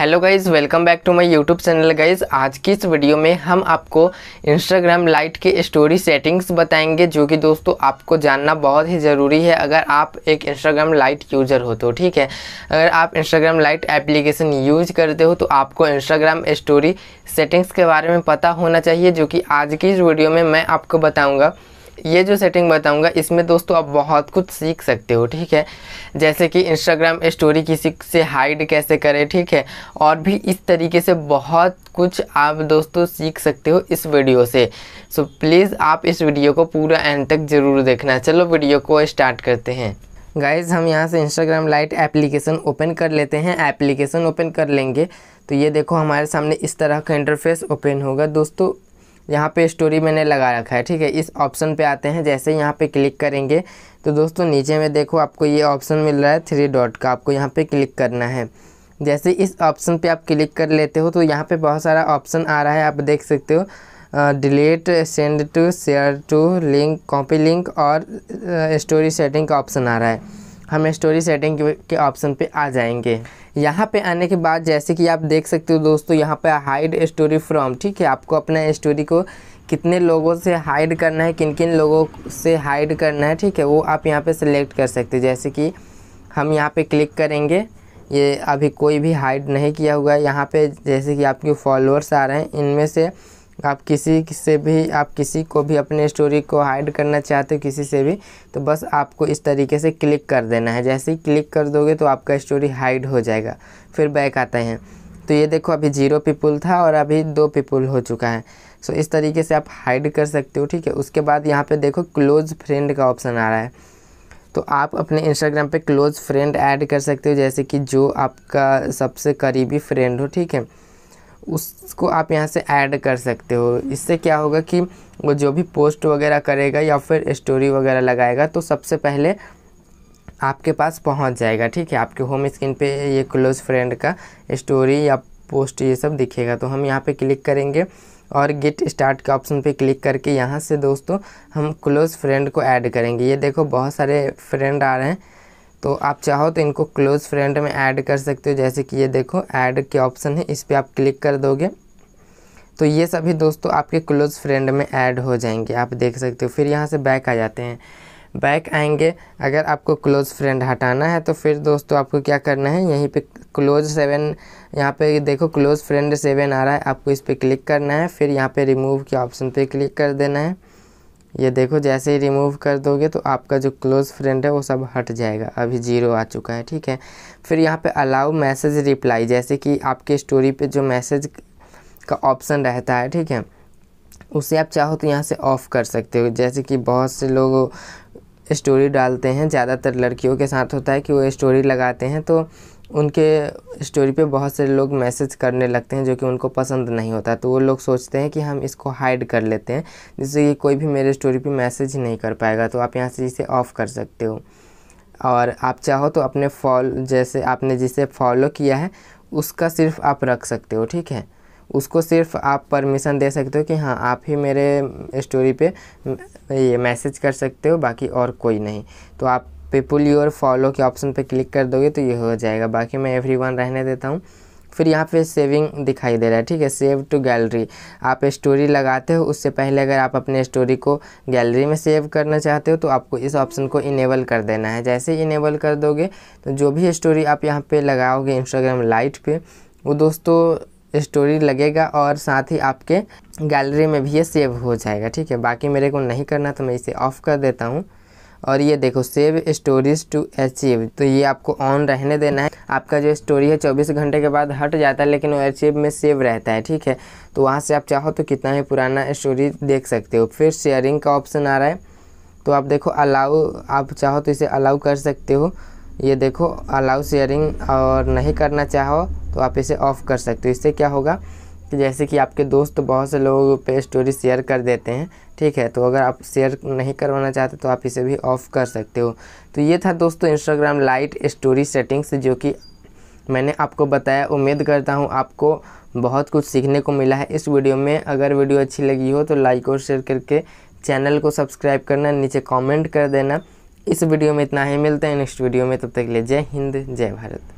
hello guys welcome back to my YouTube channel guys आज की इस वीडियो में हम आपको इंस्टाग्राम लाइट के स्टोरी सेटिंग्स बताएंगे जो कि दोस्तों आपको जानना बहुत ही ज़रूरी है अगर आप एक इंस्टाग्राम लाइट यूज़र हो तो ठीक है अगर आप इंस्टाग्राम लाइट एप्लीकेशन यूज करते हो तो आपको इंस्टाग्राम स्टोरी सेटिंग्स के बारे में पता होना चाहिए जो कि आज की इस वीडियो में मैं आपको बताऊँगा ये जो सेटिंग बताऊंगा इसमें दोस्तों आप बहुत कुछ सीख सकते हो ठीक है जैसे कि इंस्टाग्राम स्टोरी किसी से हाइड कैसे करें ठीक है और भी इस तरीके से बहुत कुछ आप दोस्तों सीख सकते हो इस वीडियो से सो प्लीज़ आप इस वीडियो को पूरा एंड तक ज़रूर देखना चलो वीडियो को स्टार्ट करते हैं गाइज़ हम यहाँ से इंस्टाग्राम लाइट एप्लीकेशन ओपन कर लेते हैं एप्लीकेशन ओपन कर लेंगे तो ये देखो हमारे सामने इस तरह का इंटरफेस ओपन होगा दोस्तों यहाँ पे स्टोरी मैंने लगा रखा है ठीक है इस ऑप्शन पे आते हैं जैसे यहाँ पे क्लिक करेंगे तो दोस्तों नीचे में देखो आपको ये ऑप्शन मिल रहा है थ्री डॉट का आपको यहाँ पे क्लिक करना है जैसे इस ऑप्शन पे आप क्लिक कर लेते हो तो यहाँ पे बहुत सारा ऑप्शन आ रहा है आप देख सकते हो delete send to share to link copy link और स्टोरी सेटिंग का ऑप्शन आ रहा है हमें स्टोरी सेटिंग के ऑप्शन पे आ जाएंगे यहाँ पे आने के बाद जैसे कि आप देख सकते हो दोस्तों यहाँ पे हाइड स्टोरी फ्रॉम ठीक है आपको अपना स्टोरी को कितने लोगों से हाइड करना है किन किन लोगों से हाइड करना है ठीक है वो आप यहाँ पे सिलेक्ट कर सकते हो जैसे कि हम यहाँ पे क्लिक करेंगे ये अभी कोई भी हाइड नहीं किया हुआ है यहाँ पर जैसे कि आपके फॉलोअर्स आ रहे हैं इनमें से आप किसी से भी आप किसी को भी अपने स्टोरी को हाइड करना चाहते हो किसी से भी तो बस आपको इस तरीके से क्लिक कर देना है जैसे ही क्लिक कर दोगे तो आपका स्टोरी हाइड हो जाएगा फिर बैक आते हैं तो ये देखो अभी जीरो पीपुल था और अभी दो पीपुल हो चुका है सो इस तरीके से आप हाइड कर सकते हो ठीक है उसके बाद यहाँ पर देखो क्लोज फ्रेंड का ऑप्शन आ रहा है तो आप अपने इंस्टाग्राम पे क्लोज फ्रेंड ऐड कर सकते हो जैसे कि जो आपका सबसे करीबी फ्रेंड हो ठीक है उसको आप यहाँ से ऐड कर सकते हो इससे क्या होगा कि वो जो भी पोस्ट वगैरह करेगा या फिर स्टोरी वगैरह लगाएगा तो सबसे पहले आपके पास पहुंच जाएगा ठीक है आपके होम स्क्रीन पे ये क्लोज़ फ्रेंड का स्टोरी या पोस्ट ये सब दिखेगा तो हम यहाँ पे क्लिक करेंगे और गेट स्टार्ट के ऑप्शन पे क्लिक करके यहाँ से दोस्तों हम क्लोज़ फ्रेंड को ऐड करेंगे ये देखो बहुत सारे फ्रेंड आ रहे हैं तो आप चाहो तो इनको क्लोज़ फ्रेंड में ऐड कर सकते हो जैसे कि ये देखो ऐड के ऑप्शन है इस पर आप क्लिक कर दोगे तो ये सभी दोस्तों आपके क्लोज़ फ्रेंड में ऐड हो जाएंगे आप देख सकते हो फिर यहाँ से बैक आ जाते हैं बैक आएंगे अगर आपको क्लोज़ फ्रेंड हटाना है तो फिर दोस्तों आपको क्या करना है यहीं पे क्लोज सेवन यहाँ पे देखो क्लोज़ फ्रेंड सेवन आ रहा है आपको इस पर क्लिक करना है फिर यहाँ पे रिमूव के ऑप्शन पे क्लिक कर देना है ये देखो जैसे ही रिमूव कर दोगे तो आपका जो क्लोज़ फ्रेंड है वो सब हट जाएगा अभी ज़ीरो आ चुका है ठीक है फिर यहाँ पे अलाउ मैसेज रिप्लाई जैसे कि आपके स्टोरी पे जो मैसेज का ऑप्शन रहता है ठीक है उसे आप चाहो तो यहाँ से ऑफ़ कर सकते हो जैसे कि बहुत से लोग स्टोरी डालते हैं ज़्यादातर लड़कियों के साथ होता है कि वो स्टोरी लगाते हैं तो उनके स्टोरी पे बहुत से लोग मैसेज करने लगते हैं जो कि उनको पसंद नहीं होता तो वो लोग सोचते हैं कि हम इसको हाइड कर लेते हैं जिससे कि कोई भी मेरे स्टोरी पे मैसेज नहीं कर पाएगा तो आप यहाँ से इसे ऑफ़ कर सकते हो और आप चाहो तो अपने फॉल जैसे आपने जिसे फॉलो किया है उसका सिर्फ आप रख सकते हो ठीक है उसको सिर्फ आप परमिशन दे सकते हो कि हाँ आप ही मेरे स्टोरी पे ये मैसेज कर सकते हो बाकी और कोई नहीं तो आप पीपुल और फॉलो के ऑप्शन पे क्लिक कर दोगे तो ये हो जाएगा बाकी मैं एवरी वन रहने देता हूँ फिर यहाँ पे सेविंग दिखाई दे रहा है ठीक है सेव टू गैलरी आप स्टोरी लगाते हो उससे पहले अगर आप अपने स्टोरी को गैलरी में सेव करना चाहते हो तो आपको इस ऑप्शन को इनेबल कर देना है जैसे ही इनेबल कर दोगे तो जो भी स्टोरी आप यहाँ पे लगाओगे इंस्टाग्राम लाइट पे वो दोस्तों स्टोरी लगेगा और साथ ही आपके गैलरी में भी ये सेव हो जाएगा ठीक है बाकी मेरे को नहीं करना तो मैं इसे ऑफ़ कर देता हूँ और ये देखो सेव स्टोरीज टू अचीव तो ये आपको ऑन रहने देना है आपका जो स्टोरी है चौबीस घंटे के बाद हट जाता है लेकिन वो अचीव में सेव रहता है ठीक है तो वहाँ से आप चाहो तो कितना ही पुराना स्टोरी देख सकते हो फिर शेयरिंग का ऑप्शन आ रहा है तो आप देखो अलाउ आप चाहो तो इसे अलाउ कर सकते हो ये देखो अलाउ शेयरिंग और नहीं करना चाहो तो आप इसे ऑफ़ कर सकते हो इससे क्या होगा कि तो जैसे कि आपके दोस्त बहुत से लोग पे स्टोरी शेयर कर देते हैं ठीक है तो अगर आप शेयर नहीं करवाना चाहते तो आप इसे भी ऑफ़ कर सकते हो तो ये था दोस्तों इंस्टाग्राम लाइट स्टोरी सेटिंग्स जो कि मैंने आपको बताया उम्मीद करता हूँ आपको बहुत कुछ सीखने को मिला है इस वीडियो में अगर वीडियो अच्छी लगी हो तो लाइक और शेयर करके चैनल को सब्सक्राइब करना नीचे कमेंट कर देना इस वीडियो में इतना ही मिलता है नेक्स्ट वीडियो में तब तक के लिए जय हिंद जय भारत